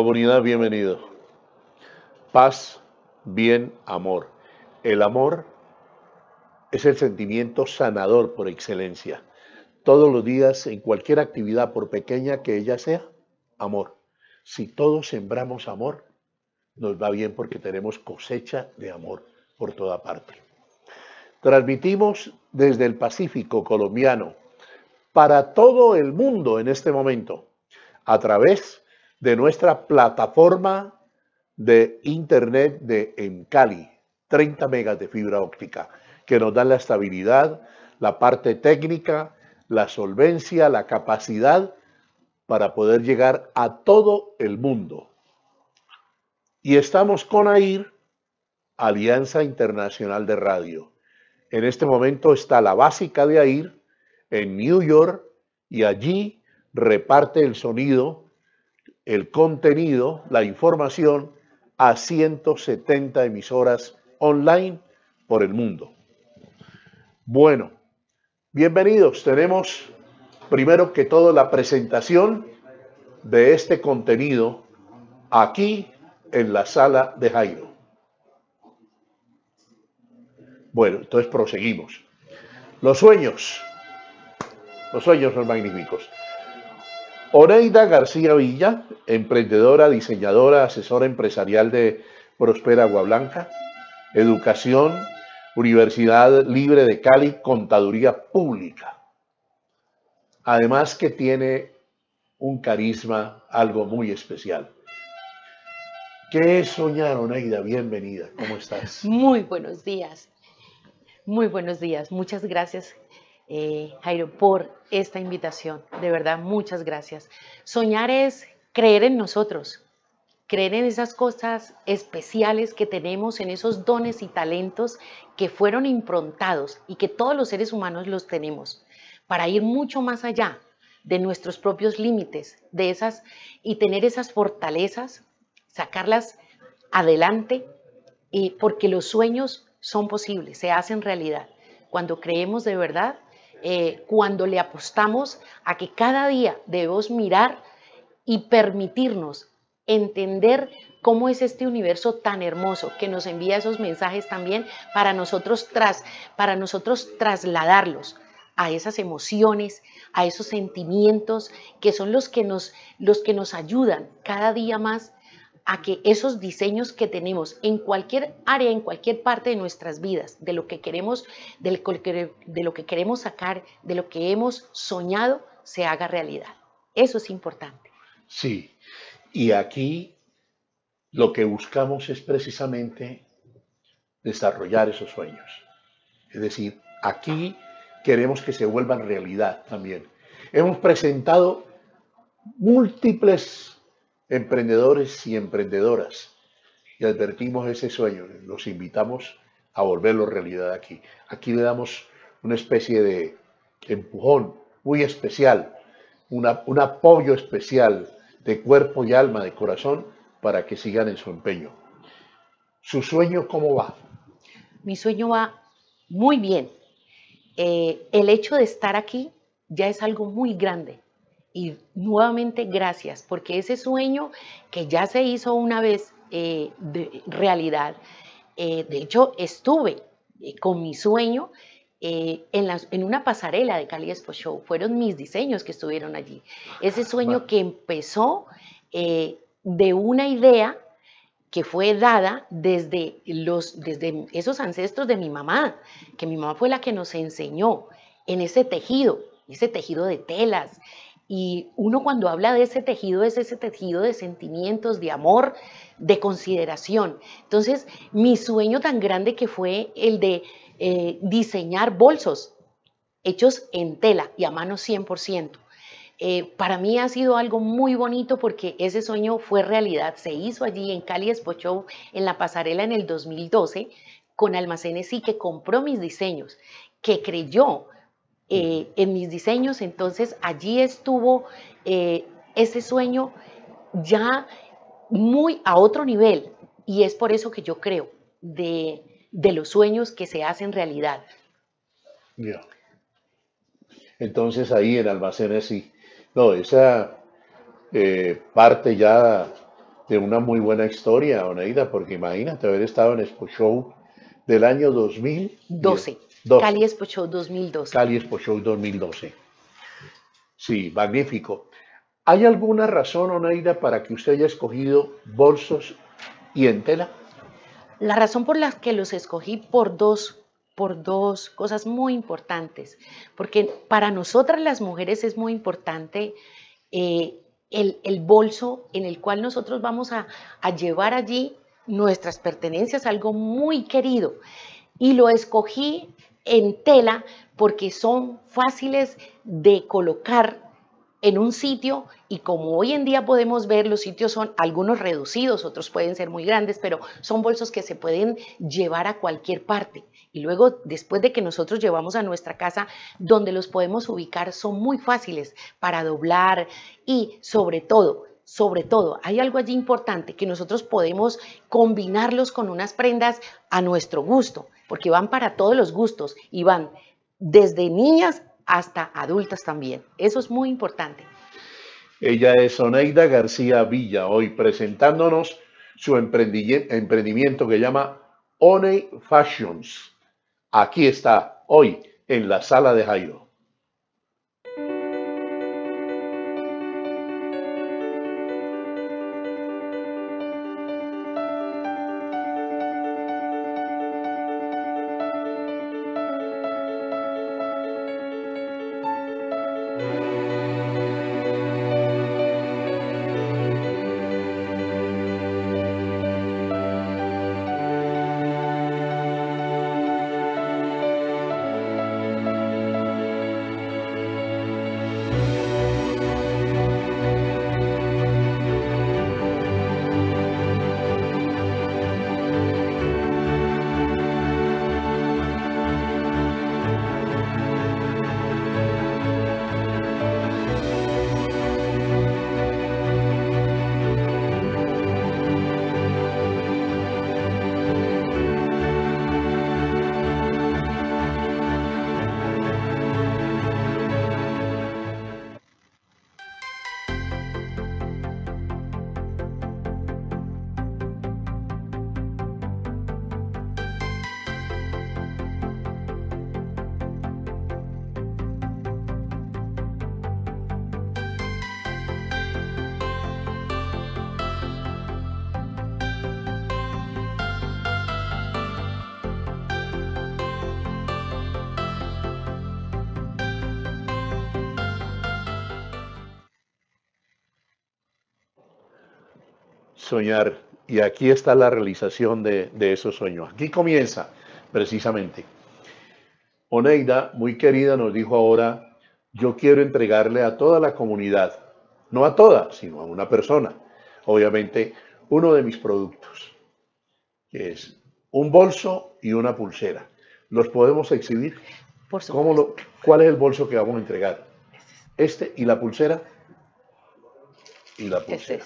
Comunidad, bienvenido. Paz, bien, amor. El amor es el sentimiento sanador por excelencia. Todos los días, en cualquier actividad, por pequeña que ella sea, amor. Si todos sembramos amor, nos va bien porque tenemos cosecha de amor por toda parte. Transmitimos desde el Pacífico colombiano para todo el mundo en este momento a través de nuestra plataforma de Internet de Encali, 30 megas de fibra óptica, que nos dan la estabilidad, la parte técnica, la solvencia, la capacidad para poder llegar a todo el mundo. Y estamos con AIR, Alianza Internacional de Radio. En este momento está la básica de AIR en New York y allí reparte el sonido el contenido, la información a 170 emisoras online por el mundo. Bueno, bienvenidos. Tenemos primero que todo la presentación de este contenido aquí en la sala de Jairo. Bueno, entonces proseguimos. Los sueños. Los sueños son magníficos. Oreida García Villa, emprendedora, diseñadora, asesora empresarial de Prospera Aguablanca, Educación, Universidad Libre de Cali, Contaduría Pública. Además que tiene un carisma, algo muy especial. ¿Qué es soñar, Oneida? Bienvenida, ¿cómo estás? Muy buenos días, muy buenos días. Muchas gracias eh, Jairo, por esta invitación. De verdad, muchas gracias. Soñar es creer en nosotros, creer en esas cosas especiales que tenemos, en esos dones y talentos que fueron improntados y que todos los seres humanos los tenemos, para ir mucho más allá de nuestros propios límites, de esas y tener esas fortalezas, sacarlas adelante, y porque los sueños son posibles, se hacen realidad. Cuando creemos de verdad, eh, cuando le apostamos a que cada día debemos mirar y permitirnos entender cómo es este universo tan hermoso que nos envía esos mensajes también para nosotros, tras, para nosotros trasladarlos a esas emociones, a esos sentimientos que son los que, nos, los que nos ayudan cada día más a que esos diseños que tenemos en cualquier área, en cualquier parte de nuestras vidas, de lo que queremos, de lo que queremos sacar, de lo que hemos soñado, se haga realidad. Eso es importante. Sí, y aquí lo que buscamos es precisamente desarrollar esos sueños. Es decir, aquí queremos que se vuelvan realidad también. Hemos presentado múltiples emprendedores y emprendedoras. Y advertimos ese sueño, los invitamos a volverlo realidad aquí. Aquí le damos una especie de empujón muy especial, un apoyo especial de cuerpo y alma, de corazón, para que sigan en su empeño. ¿Su sueño cómo va? Mi sueño va muy bien. Eh, el hecho de estar aquí ya es algo muy grande. Y nuevamente gracias, porque ese sueño que ya se hizo una vez eh, de realidad, eh, de hecho estuve eh, con mi sueño en, en, una pasarela de Cali Expo Show, fueron mis diseños que estuvieron allí. Ese sueño que empezó de una idea que fue dada desde, los, desde esos ancestros de mi mamá, que mi mamá fue la que nos enseñó en ese tejido, ese tejido de telas, y uno cuando habla de ese tejido es ese tejido de sentimientos, de amor, de consideración. Entonces, mi sueño tan grande que fue el de eh, diseñar bolsos hechos en tela y a mano 100%. Eh, para mí ha sido algo muy bonito porque ese sueño fue realidad. Se hizo allí en Cali Expo en la pasarela en el 2012, con Almacenes y que compró mis diseños, que creyó eh, en mis diseños. Entonces allí estuvo eh, ese sueño ya muy a otro nivel y es por eso que yo creo de, los sueños que se hacen realidad. Entonces ahí en Almacenes sí. No, esa eh, parte ya de una muy buena historia, Oneida, porque imagínate haber estado en Expo Show del año 2012. Cali Show 2012. Cali Expo Show 2012. Sí, magnífico. ¿Hay alguna razón, Oneida, para que usted haya escogido bolsos y en tela? La razón por la que los escogí por dos por dos cosas muy importantes, porque para nosotras las mujeres es muy importante eh, el, bolso en el cual nosotros vamos a llevar allí nuestras pertenencias, algo muy querido. Y lo escogí en tela porque son fáciles de colocar en un sitio y como hoy en día podemos ver, los sitios son algunos reducidos, otros pueden ser muy grandes, pero son bolsos que se pueden llevar a cualquier parte. Y luego, después de que nosotros llevamos a nuestra casa, donde los podemos ubicar son muy fáciles para doblar y sobre todo sobre todo, hay algo allí importante que nosotros podemos combinarlos con unas prendas a nuestro gusto, porque van para todos los gustos y van desde niñas hasta adultas también. Eso es muy importante. Ella es Oneida García Villa, hoy presentándonos su emprendimiento que llama One Fashions. Aquí está, hoy, en la sala de Jairo. soñar y aquí está la realización de, esos sueños. Aquí comienza precisamente. Oneida, muy querida, nos dijo ahora, yo quiero entregarle a toda la comunidad, no a toda, sino a una persona, obviamente, uno de mis productos, que es un bolso y una pulsera. ¿Los podemos exhibir? lo, ¿Cuál es el bolso que vamos a entregar? Este, este y la pulsera. Y la este pulsera.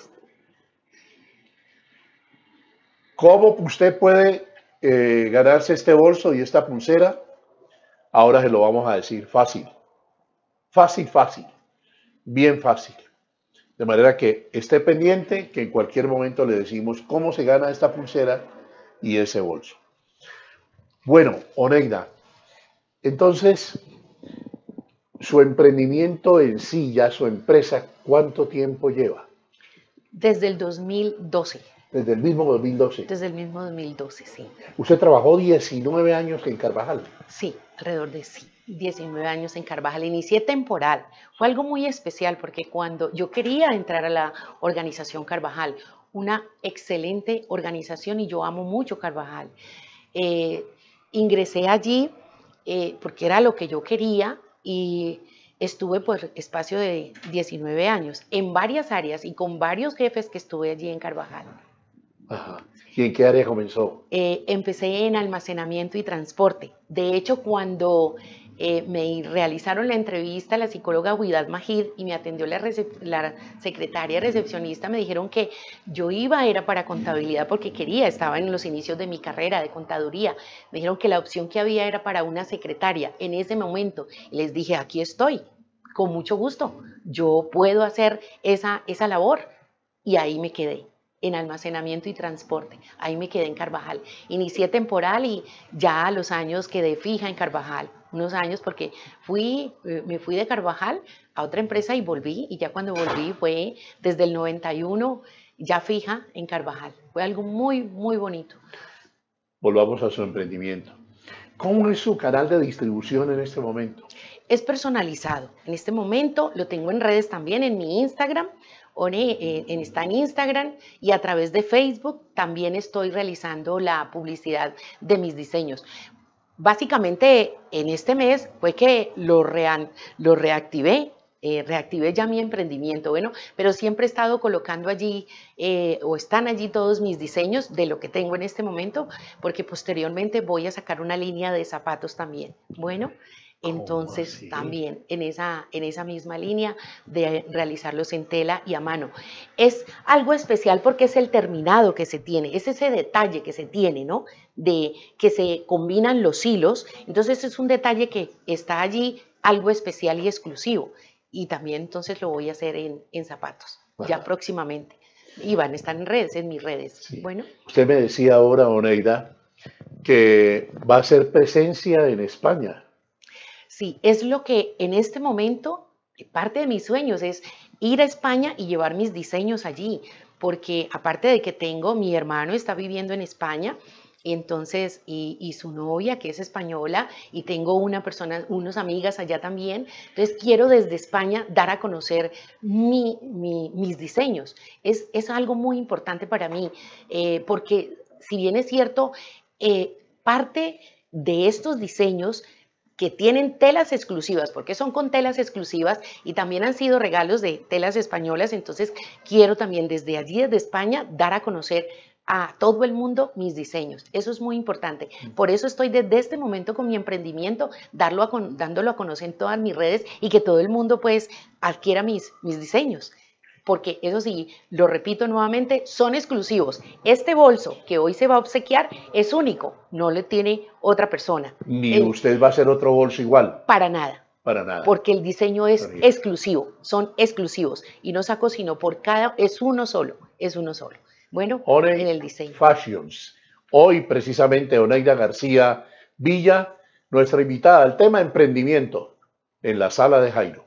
¿Cómo usted puede eh, ganarse este bolso y esta pulsera? Ahora se lo vamos a decir fácil. Fácil, fácil. Bien fácil. De manera que esté pendiente que en cualquier momento le decimos cómo se gana esta pulsera y ese bolso. Bueno, Oneida, entonces, su emprendimiento en sí, ya su empresa, ¿cuánto tiempo lleva? Desde el 2012. Desde el mismo 2012. Desde el mismo 2012, sí. Usted trabajó 19 años en Carvajal. Sí, alrededor de sí, 19 años en Carvajal. Inicié temporal. Fue algo muy especial porque cuando yo quería entrar a la organización Carvajal, una excelente organización y yo amo mucho Carvajal, eh, ingresé allí eh, porque era lo que yo quería y estuve por espacio de 19 años en varias áreas y con varios jefes que estuve allí en Carvajal. ¿Y en qué área comenzó? Eh, empecé en almacenamiento y transporte. De hecho, cuando eh, me realizaron la entrevista, la psicóloga Huidad Majid y me atendió la, secretaria recepcionista, me dijeron que yo iba era para contabilidad porque quería, estaba en los inicios de mi carrera de contaduría. Me dijeron que la opción que había era para una secretaria en ese momento. les dije, aquí estoy, con mucho gusto, yo puedo hacer esa, esa labor. Y ahí me quedé en almacenamiento y transporte. Ahí me quedé en Carvajal. Inicié temporal y ya los años quedé fija en Carvajal, unos años porque fui, eh, me fui de Carvajal a otra empresa y volví y ya cuando volví fue desde el 91 ya fija en Carvajal. Fue algo muy, muy bonito. Volvamos a su emprendimiento. ¿Cómo es su canal de distribución en este momento? Es personalizado. En este momento lo tengo en redes también, en mi Instagram, eh, está en Instagram y a través de Facebook también estoy realizando la publicidad de mis diseños. Básicamente en este mes fue que lo, lo reactivé, eh, reactivé ya mi emprendimiento, bueno, pero siempre he estado colocando allí eh, o están allí todos mis diseños de lo que tengo en este momento, porque posteriormente voy a sacar una línea de zapatos también. Bueno, Oh, entonces, también en esa, en esa misma línea de realizarlos en tela y a mano. Es algo especial porque es el terminado que se tiene, es ese detalle que se tiene, ¿no? De que se combinan los hilos. Entonces, es un detalle que está allí, algo especial y exclusivo. Y también entonces lo voy a hacer en, zapatos, ya próximamente. Y van a estar en redes, en mis redes. Bueno. Usted me decía ahora, Oneida, que va a ser presencia en España. Sí, es lo que en este momento parte de mis sueños es ir a España y llevar mis diseños allí, porque aparte de que tengo, mi hermano está viviendo en España, entonces, y, su novia que es española, y tengo una persona, unas amigas allá también. Entonces, quiero desde España dar a conocer mis diseños. Es, es, algo muy importante para mí, eh, porque si bien es cierto, eh, parte de estos diseños que tienen telas exclusivas, porque son con telas exclusivas y también han sido regalos de telas españolas. Entonces, quiero también desde allí, desde España, dar a conocer a todo el mundo mis diseños. Eso es muy importante. Mm. Por eso estoy desde este momento con mi emprendimiento, a dándolo a conocer en todas mis redes y que todo el mundo pues adquiera mis, mis diseños porque eso sí, lo repito nuevamente, son exclusivos. Este bolso que hoy se va a obsequiar es único, no le tiene otra persona. Ni usted va a hacer otro bolso igual. Para nada. Para nada. Porque el diseño es exclusivo, son exclusivos. Y no saco sino por cada, es uno solo, es uno solo. Bueno, en el diseño. Fashions. Hoy precisamente Oneida García Villa, nuestra invitada al tema emprendimiento en la sala de Jairo.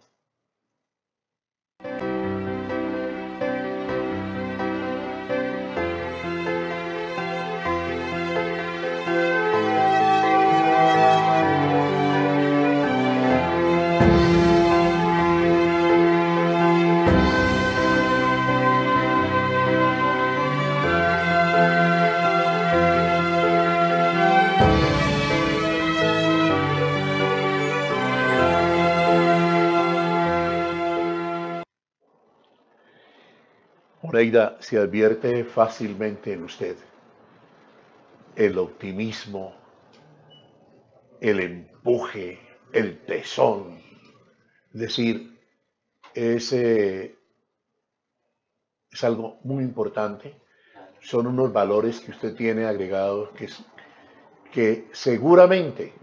Leida, se advierte fácilmente en usted. El optimismo, el empuje, el tesón. Es decir, ese es algo muy importante. Son unos valores que usted tiene agregados que, que seguramente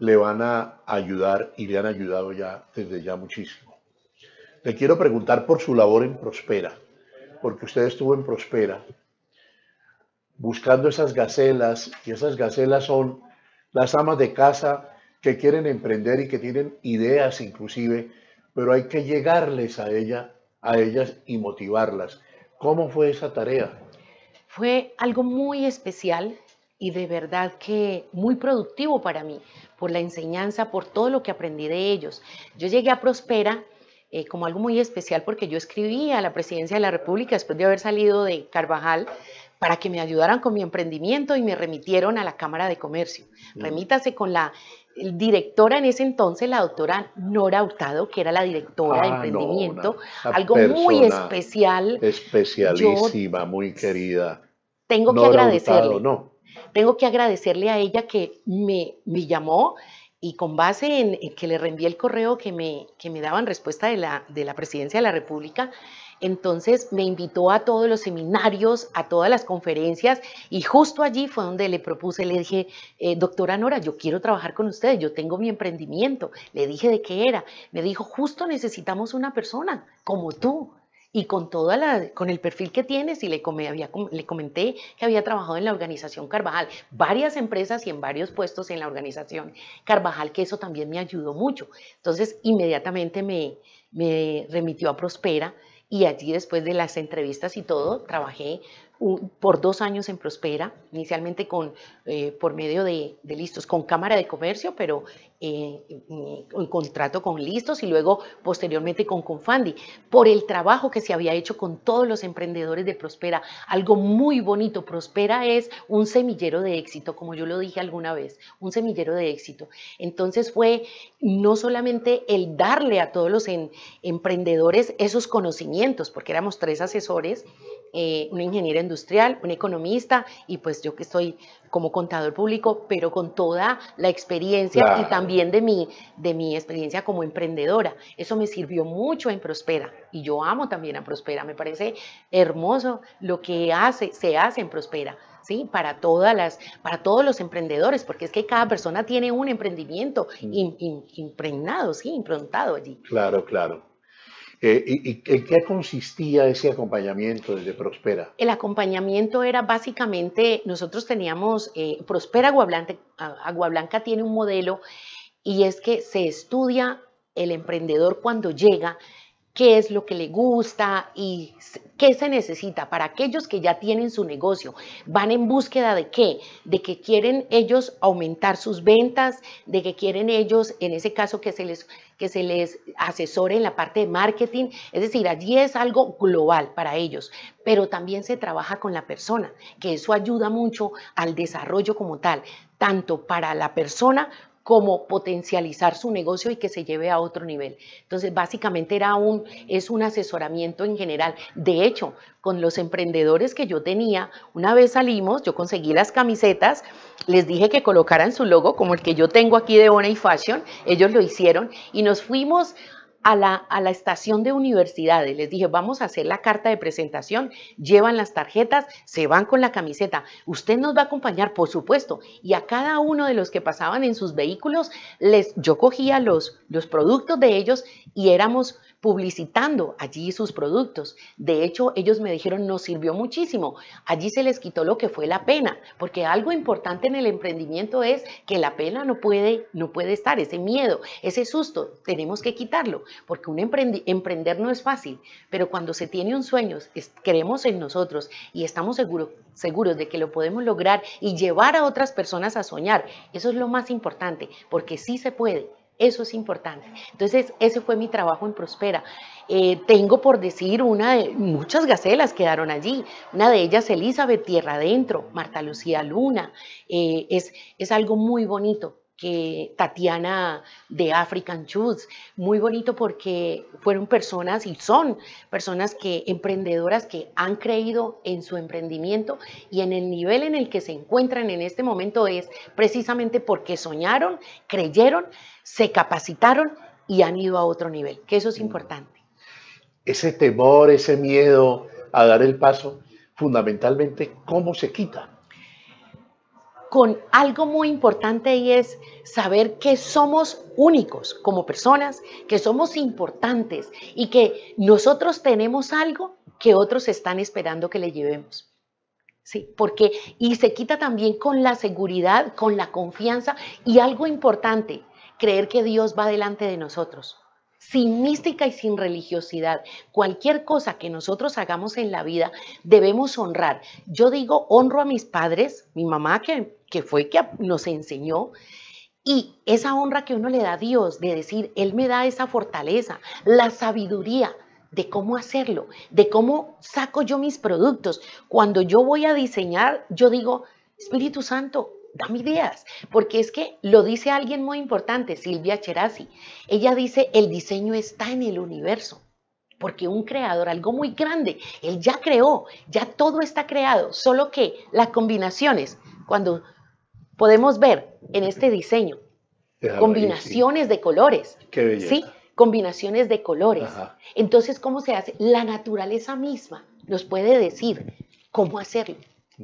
le van a ayudar y le han ayudado ya desde ya muchísimo. Le quiero preguntar por su labor en Prospera, porque usted estuvo en Prospera buscando esas gacelas, y esas gacelas son las amas de casa que quieren emprender y que tienen ideas inclusive, pero hay que llegarles a, ella, a ellas y motivarlas. ¿Cómo fue esa tarea? Fue algo muy especial y de verdad que muy productivo para mí, por la enseñanza, por todo lo que aprendí de ellos. Yo llegué a Prospera eh, como algo muy especial porque yo escribí a la presidencia de la República después de haber salido de Carvajal para que me ayudaran con mi emprendimiento y me remitieron a la Cámara de Comercio. Remítase con la directora en ese entonces, la doctora Nora Hurtado, que era la directora de ah, emprendimiento, algo muy especial. Especialísima, muy querida. Tengo que agradecerle. Tengo que agradecerle a ella que me, me llamó, y con base en, que le reenvié el correo que me, que me daban respuesta de la, Presidencia de la República, entonces me invitó a todos los seminarios, a todas las conferencias y justo allí fue donde le propuse, le dije, eh, doctora Nora, yo quiero trabajar con ustedes, yo tengo mi emprendimiento, le dije de qué era, me dijo, justo necesitamos una persona como tú y con, toda la, con el perfil que tienes, y le, comé había, le comenté que había trabajado en la organización Carvajal, varias empresas y en varios puestos en la organización Carvajal, que eso también me ayudó mucho. Entonces, inmediatamente me, me remitió a Prospera y allí después de las entrevistas y todo, trabajé por dos años en Prospera, inicialmente con, eh, por medio de, Listos, con Cámara de Comercio, pero eh, en contrato con Listos y luego posteriormente con Confandi, por el trabajo que se había hecho con todos los emprendedores de Prospera. Algo muy bonito, Prospera es un semillero de éxito, como yo lo dije alguna vez, un semillero de éxito. Entonces fue no solamente el darle a todos los emprendedores esos conocimientos, porque éramos tres asesores eh, una ingeniera industrial, una economista y pues yo que estoy como contador público, pero con toda la experiencia y también de mi, de mi experiencia como emprendedora. Eso me sirvió mucho en Prospera y yo amo también a Prospera. Me parece hermoso lo que hace, se hace en Prospera. ¿sí? Para, todas las, para todos los emprendedores, porque es que cada persona tiene un emprendimiento mm. impregnado, ¿sí? improntado allí. Claro, claro. Eh, y, en qué consistía ese acompañamiento desde Prospera? El acompañamiento era básicamente, nosotros teníamos, eh, Prospera Aguablanca, Aguablanca tiene un modelo y es que se estudia el emprendedor cuando llega, qué es lo que le gusta y qué se necesita para aquellos que ya tienen su negocio. Van en búsqueda de qué? De que quieren ellos aumentar sus ventas, de que quieren ellos, en ese caso, que se les, que se les asesore en la parte de marketing. Es decir, allí es algo global para ellos, pero también se trabaja con la persona, que eso ayuda mucho al desarrollo como tal tanto para la persona cómo potencializar su negocio y que se lleve a otro nivel. Entonces, básicamente era un, es un asesoramiento en general. De hecho, con los emprendedores que yo tenía, una vez salimos, yo conseguí las camisetas, les dije que colocaran su logo, como el que yo tengo aquí de One y Fashion, ellos lo hicieron, y nos fuimos a la, a la estación de universidades, les dije, vamos a hacer la carta de presentación, llevan las tarjetas, se van con la camiseta, usted nos va a acompañar, por supuesto, y a cada uno de los que pasaban en sus vehículos, les, yo cogía los, los productos de ellos y éramos publicitando allí sus productos. De hecho, ellos me dijeron, nos sirvió muchísimo. Allí se les quitó lo que fue la pena, porque algo importante en el emprendimiento es que la pena no puede, no puede estar, ese miedo, ese susto, tenemos que quitarlo, porque un emprender no es fácil, pero cuando se tiene un sueño, creemos en nosotros y estamos seguros, seguros de que lo podemos lograr y llevar a otras personas a soñar. Eso es lo más importante, porque sí se puede. Eso es importante. Entonces, ese fue mi trabajo en Prospera. Eh, tengo por decir una de muchas gacelas quedaron allí. Una de ellas, Elizabeth Tierra Adentro, Marta Lucía Luna. Eh, es, es algo muy bonito que Tatiana de African Shoes. Muy bonito porque fueron personas y son personas que emprendedoras que han creído en su emprendimiento y en el nivel en el que se encuentran en este momento es precisamente porque soñaron, creyeron, se capacitaron y han ido a otro nivel, que eso es mm. importante. Ese temor, ese miedo a dar el paso, fundamentalmente, ¿cómo se quita? con algo muy importante y es saber que somos únicos como personas, que somos importantes y que nosotros tenemos algo que otros están esperando que le llevemos. Sí, porque y se quita también con la seguridad, con la confianza y algo importante, creer que Dios va delante de nosotros. Sin mística y sin religiosidad, cualquier cosa que nosotros hagamos en la vida debemos honrar. Yo digo, honro a mis padres, mi mamá que que fue que nos enseñó. Y esa honra que uno le da a Dios de decir, Él me da esa fortaleza, la sabiduría de cómo hacerlo, de cómo saco yo mis productos. Cuando yo voy a diseñar, yo digo, Espíritu Santo, dame ideas, porque es que lo dice alguien muy importante, Silvia Cherasi. Ella dice, el diseño está en el universo, porque un creador, algo muy grande, él ya creó, ya todo está creado, solo que las combinaciones, cuando podemos ver en este diseño combinaciones de colores. Qué Sí, combinaciones de colores. Entonces, ¿cómo se hace? La naturaleza misma nos puede decir cómo hacerlo.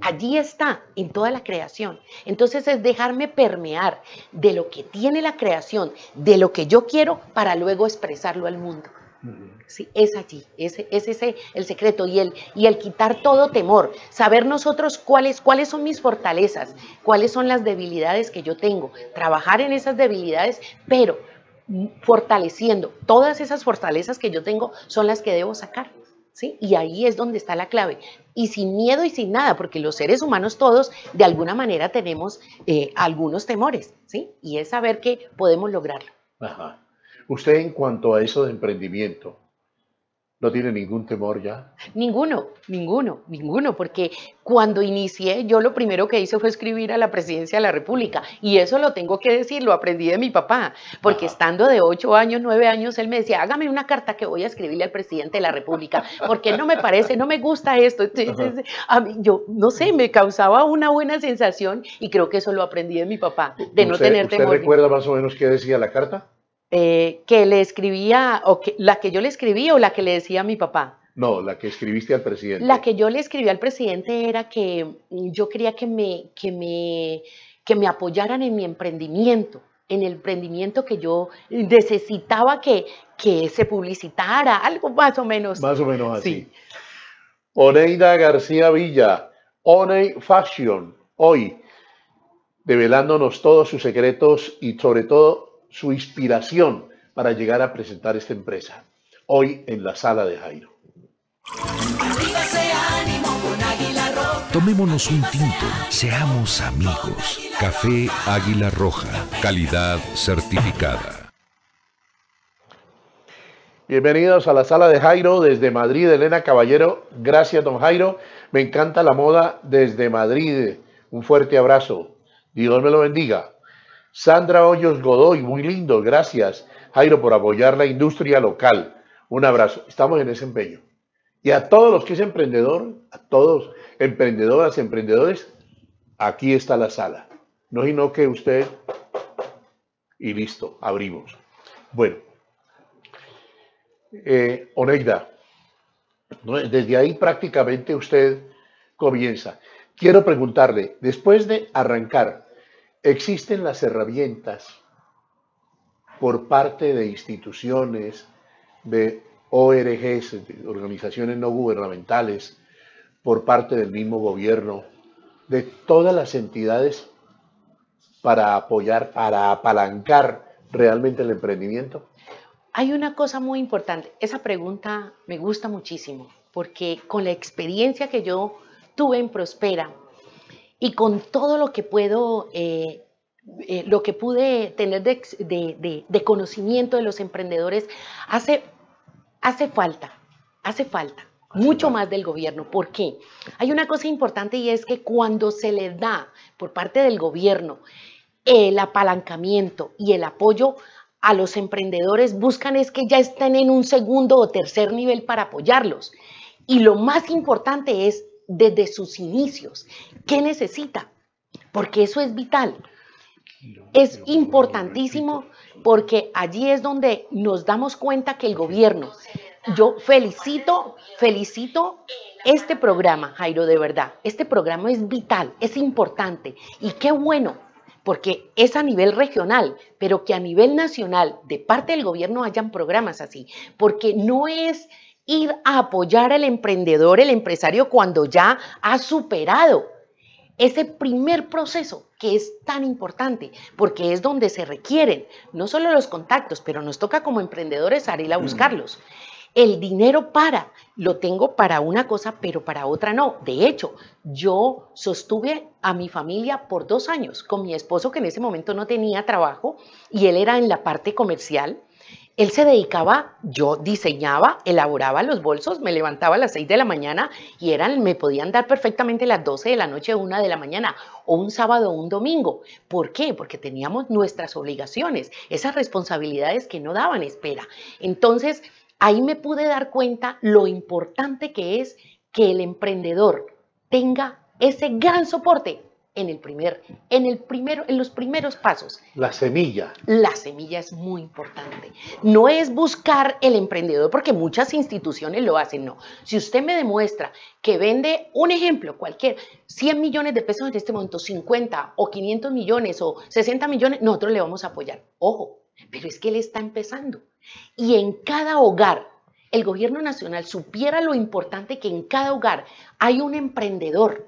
Allí está, en toda la creación. Entonces es dejarme permear de lo que tiene la creación, de lo que yo quiero, para luego expresarlo al mundo. Sí, es allí, ese, es el secreto y el, y el quitar todo temor, saber nosotros cuáles, cuáles son mis fortalezas, cuáles son las debilidades que yo tengo, trabajar en esas debilidades, pero fortaleciendo, todas esas fortalezas que yo tengo son las que debo sacar. ¿Sí? Y ahí es donde está la clave. Y sin miedo y sin nada, porque los seres humanos todos de alguna manera tenemos eh, algunos temores, ¿sí? Y es saber que podemos lograrlo. Ajá. Usted en cuanto a eso de emprendimiento, ¿no tiene ningún temor ya? Ninguno, ninguno, ninguno, porque cuando inicié yo lo primero que hice fue escribir a la presidencia de la República y eso lo tengo que decir, lo aprendí de mi papá, porque estando de 8 años, 9 años, él me decía, hágame una carta que voy a escribirle al presidente de la República, porque no me parece, no me gusta esto. a mí, yo no sé, me causaba una buena sensación y creo que eso lo aprendí de mi papá, de no tener temor. ¿Usted recuerda más o menos qué decía la carta? Eh, que le escribía, o la que yo le escribí o la que le decía a mi papá. No, la que escribiste al presidente. La que yo le escribí al presidente era que mm, yo quería que me, que me, que me apoyaran en mi emprendimiento, en el emprendimiento que yo necesitaba que, que se publicitara, algo más o menos. Más o menos así. Oneida García Villa, One Fashion, hoy, develándonos todos sus secretos y sobre todo su inspiración para llegar a presentar esta empresa, hoy en la sala de Jairo. Tomémonos un tinto, seamos amigos. Café Águila Roja, calidad certificada. Bienvenidos a la sala de Jairo desde Madrid, Elena Caballero. Gracias, don Jairo. Me encanta la moda desde Madrid. Un fuerte abrazo. Dios me lo bendiga. Sandra Hoyos Godoy, muy lindo, gracias Jairo por apoyar la industria local. Un abrazo, estamos en ese empeño. Y a todos los que es emprendedor, a todos, emprendedoras, emprendedores, aquí está la sala. No sino que usted y listo, abrimos. Bueno, eh, Oneida, desde ahí prácticamente usted comienza. Quiero preguntarle, después de arrancar Existen las herramientas por parte de instituciones, de ORGs, de organizaciones no gubernamentales, por parte del mismo gobierno, de todas las entidades para apoyar, para apalancar realmente el emprendimiento? Hay una cosa muy importante. Esa pregunta me gusta muchísimo, porque con la experiencia que yo tuve en Prospera, y con todo lo que puedo, eh, eh, lo que pude tener de, conocimiento de los emprendedores, hace, hace falta, hace falta mucho más del gobierno. ¿Por qué? Hay una cosa importante y es que cuando se le da por parte del gobierno el apalancamiento y el apoyo a los emprendedores, buscan es que ya estén en un segundo o tercer nivel para apoyarlos. Y lo más importante es desde sus inicios. ¿Qué necesita? Porque eso es vital. Es importantísimo porque allí es donde nos damos cuenta que el gobierno, yo felicito, felicito este programa, Jairo, de verdad. Este programa es vital, es importante y qué bueno, porque es a nivel regional, pero que a nivel nacional, de parte del gobierno, hayan programas así, porque no es ir a apoyar al emprendedor, el empresario, cuando ya ha superado ese primer proceso que es tan importante, porque es donde se requieren no solo los contactos, pero nos toca como emprendedores salir a mm. buscarlos. El dinero para, lo tengo para una cosa, pero para otra no. De hecho, yo sostuve a mi familia por dos años con mi esposo, que en ese momento no tenía trabajo, y él era en la parte comercial, él se dedicaba, yo diseñaba, elaboraba los bolsos, me levantaba a las 6 de la mañana y eran, me podían dar perfectamente las 12 de la noche, una de la mañana, o un sábado o un domingo. ¿Por qué? Porque teníamos nuestras obligaciones, esas responsabilidades que no daban espera. Entonces, ahí me pude dar cuenta lo importante que es que el emprendedor tenga ese gran soporte en el primer, en el primero, en los primeros pasos. La semilla. La semilla es muy importante. No es buscar el emprendedor porque muchas instituciones lo hacen, no. Si usted me demuestra que vende un ejemplo cualquier, 100 millones de pesos en este momento, 50 o 500 millones o 60 millones, nosotros le vamos a apoyar. Ojo, pero es que él está empezando. Y en cada hogar el gobierno nacional supiera lo importante que en cada hogar hay un emprendedor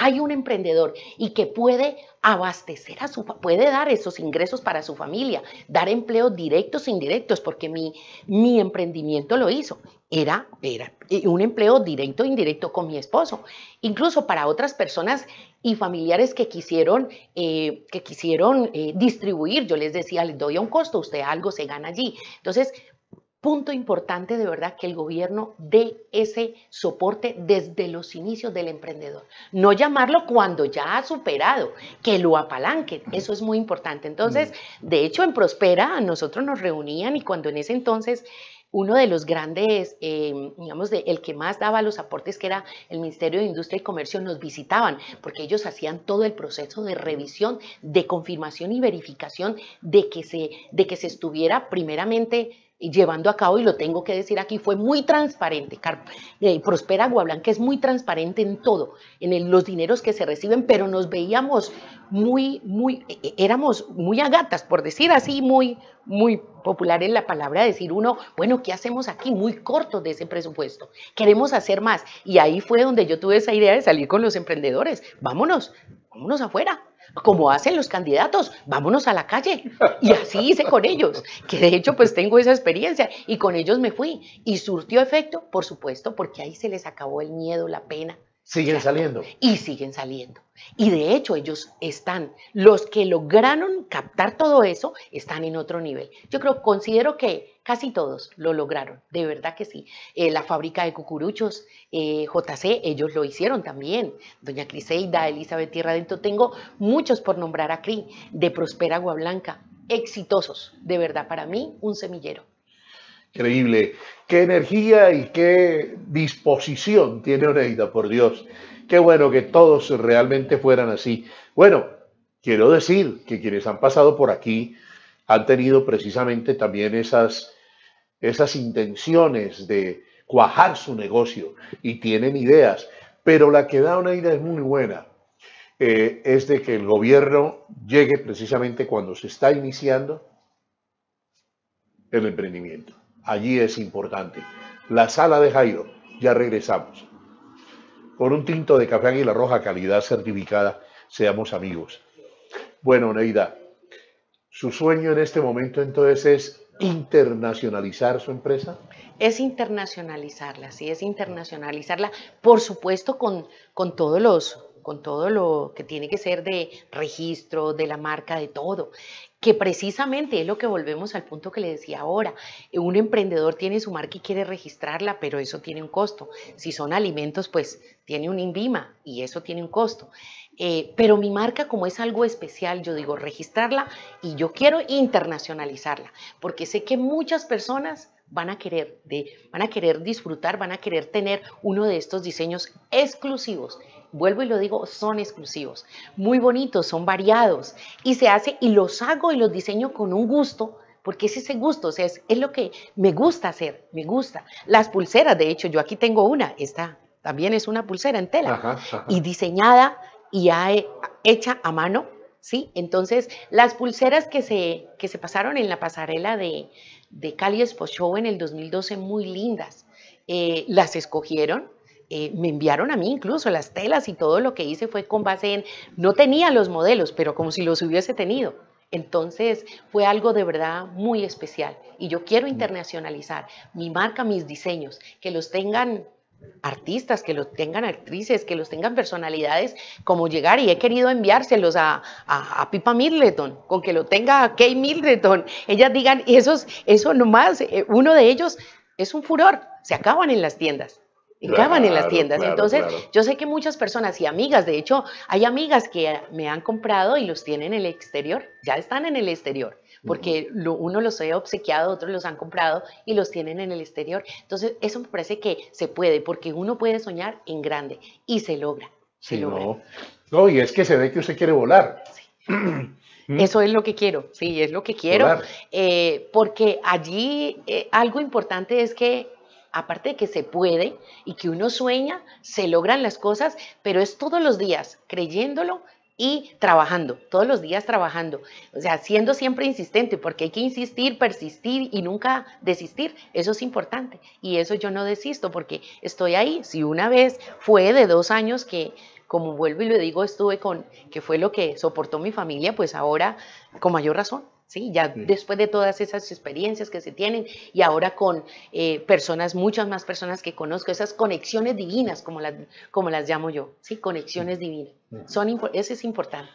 hay un emprendedor y que puede abastecer a su, puede dar esos ingresos para su familia, dar empleo directos e indirectos, porque mi, mi emprendimiento lo hizo. Era, era un empleo directo e indirecto con mi esposo. Incluso para otras personas y familiares que quisieron, eh, que quisieron eh, distribuir, yo les decía, les doy a un costo, usted algo se gana allí. Entonces, punto importante de verdad que el gobierno dé ese soporte desde los inicios del emprendedor. No llamarlo cuando ya ha superado, que lo apalanquen. Eso es muy importante. Entonces, mm. de hecho, en Prospera a nosotros nos reunían y cuando en ese entonces uno de los grandes, eh, digamos, de, el que más daba los aportes, que era el Ministerio de Industria y Comercio, nos visitaban, porque ellos hacían todo el proceso de revisión, de confirmación y verificación de que se, de que se estuviera primeramente llevando a cabo, y lo tengo que decir aquí, fue muy transparente. Eh, Prospera Prospera Blanca es muy transparente en todo, en los dineros que se reciben, pero nos veíamos muy, muy, e, e, éramos muy agatas, por decir así, muy, muy popular en la palabra decir uno, bueno, ¿qué hacemos aquí? Muy corto de ese presupuesto. Queremos hacer más. Y ahí fue donde yo tuve esa idea de salir con los emprendedores. Vámonos, vámonos afuera como hacen los candidatos, vámonos a la calle. Y así hice con ellos, que de hecho pues tengo esa experiencia y con ellos me fui. Y surtió efecto, por supuesto, porque ahí se les acabó el miedo, la pena, Siguen saliendo. Y siguen saliendo. Y de hecho ellos están, los que lograron captar todo eso, están en otro nivel. Yo creo, considero que casi todos lo lograron, de verdad que sí. Eh, la fábrica de cucuruchos, eh, JC, ellos lo hicieron también. Doña Criseida, Elizabeth Tierra Dentro, tengo muchos por nombrar aquí, de Prospera Agua Blanca, exitosos, de verdad, para mí un semillero. Increíble. Qué energía y qué disposición tiene Oneida, por Dios. Qué bueno que todos realmente fueran así. Bueno, quiero decir que quienes han pasado por aquí han tenido precisamente también esas, esas intenciones de cuajar su negocio y tienen ideas, pero la que da Oneida es muy buena. Eh, es de que el gobierno llegue precisamente cuando se está iniciando el emprendimiento allí es importante. La sala de Jairo, ya regresamos. Con un tinto de café Águila Roja, calidad certificada, seamos amigos. Bueno, Neida, su sueño en este momento entonces es internacionalizar su empresa? Es internacionalizarla, sí, es internacionalizarla, por supuesto con, con todos los con todo lo que tiene que ser de registro, de la marca, de todo que precisamente es lo que volvemos al punto que le decía ahora. Eh, un emprendedor tiene su marca y quiere registrarla, pero eso tiene un costo. Si son alimentos, pues tiene un INVIMA y eso tiene un costo. Eh, pero mi marca, como es algo especial, yo digo registrarla y yo quiero internacionalizarla, porque sé que muchas personas van a querer, de, van a querer disfrutar, van a querer tener uno de estos diseños exclusivos vuelvo y lo digo, son exclusivos, muy bonitos, son variados y se hace y los hago y los diseño con un gusto porque es ese gusto, o sea, es, lo que me gusta hacer, me gusta. Las pulseras, de hecho, yo aquí tengo una, esta también es una pulsera en tela y diseñada y hecha a mano, ¿sí? Entonces, las pulseras que se, se pasaron en la pasarela de, de Cali en el 2012, muy lindas, eh, las escogieron eh, me enviaron a mí incluso las telas y todo lo que hice fue con base en, no tenía los modelos, pero como si los hubiese tenido. Entonces fue algo de verdad muy especial y yo quiero mm. internacionalizar mi marca, mis diseños, que los tengan artistas, que los tengan actrices, que los tengan personalidades, como llegar y he querido enviárselos a, Pipa Middleton, con que lo tenga Kay Middleton, ellas digan, y esos, eso nomás, eh, uno de ellos es un furor, se acaban en las tiendas. Encaban en las tiendas. Entonces, yo sé que muchas personas y amigas, de hecho, hay amigas que me han comprado y los tienen en el exterior, ya están en el exterior, porque uno los ha obsequiado, otros los han comprado y los tienen en el exterior. Entonces, eso me parece que se puede, porque uno puede soñar en grande y se logra. sí, No. no, y es que se ve que usted quiere volar. ¿Mm? Eso es lo que quiero, sí, es lo que quiero, eh, porque allí eh, algo importante es que aparte de que se puede y que uno sueña, se logran las cosas, pero es todos los días creyéndolo y trabajando, todos los días trabajando, o sea, siendo siempre insistente, porque hay que insistir, persistir y nunca desistir, eso es importante. Y eso yo no desisto porque estoy ahí. Si una vez fue de dos años que, como vuelvo y lo digo, estuve con, que fue lo que soportó mi familia, pues ahora con mayor razón. ¿sí? Ya después de todas esas experiencias que se tienen y ahora con eh, personas, muchas más personas que conozco, esas conexiones divinas, como las, como las llamo yo, ¿sí? Conexiones divinas. Son, eso es importante.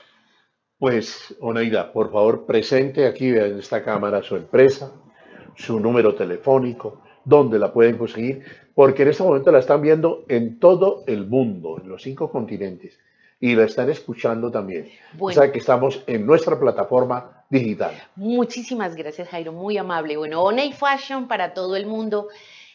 Pues, Oneida, por favor, presente aquí en esta cámara su empresa, su número telefónico, donde la pueden conseguir, porque en este momento la están viendo en todo el mundo, en los cinco continentes y la están escuchando también. O sea que estamos en nuestra plataforma digital. Muchísimas gracias, Jairo, muy amable. Bueno, One Fashion para todo el mundo.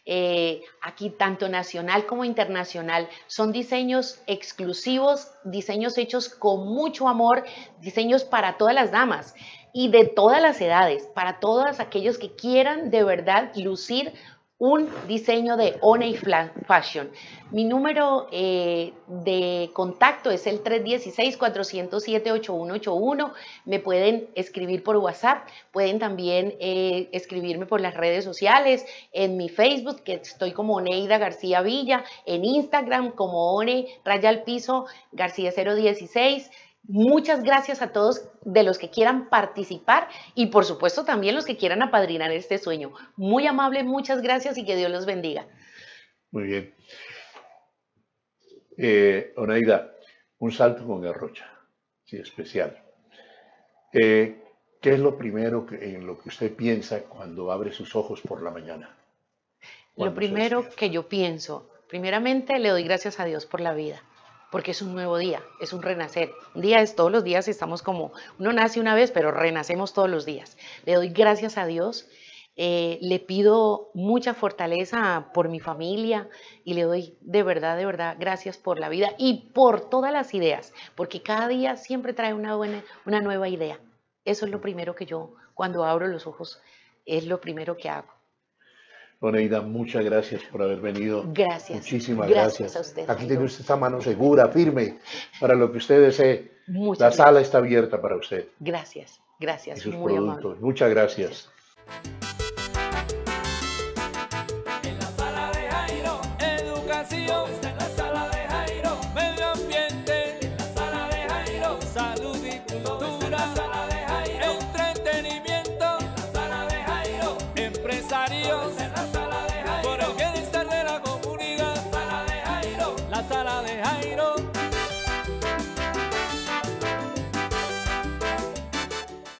Eh, aquí tanto nacional como internacional, son diseños exclusivos, diseños hechos con mucho amor, diseños para todas las damas y de todas las edades, para todos aquellos que quieran de verdad lucir un diseño de One Fashion. Mi número eh, de contacto es el 316-407-8181. Me pueden escribir por WhatsApp, pueden también eh, escribirme por las redes sociales, en mi Facebook, que estoy como Oneida García Villa, en Instagram como One Raya al Piso García 016. Muchas gracias a todos de los que quieran participar y por supuesto también los que quieran apadrinar este sueño. Muy amable, muchas gracias y que Dios los bendiga. Muy bien. Eh, un salto con garrocha, sí, especial. Eh, ¿Qué es lo primero que, en lo que usted piensa cuando abre sus ojos por la mañana? Lo primero que yo pienso, primeramente le doy gracias a Dios por la vida porque es un nuevo día, es un renacer. Un día es todos los días, estamos como, uno nace una vez, pero renacemos todos los días. Le doy gracias a Dios, eh, le pido mucha fortaleza por mi familia y le doy de verdad, de verdad, gracias por la vida y por todas las ideas, porque cada día siempre trae una, buena, una nueva idea. Eso es lo primero que yo, cuando abro los ojos, es lo primero que hago. Oneida, muchas gracias por haber venido. Gracias. Muchísimas gracias. a usted. Aquí tiene usted esa mano segura, firme, para lo que usted desee. la sala está abierta para usted. Gracias, gracias. Y sus Muy Muchas gracias.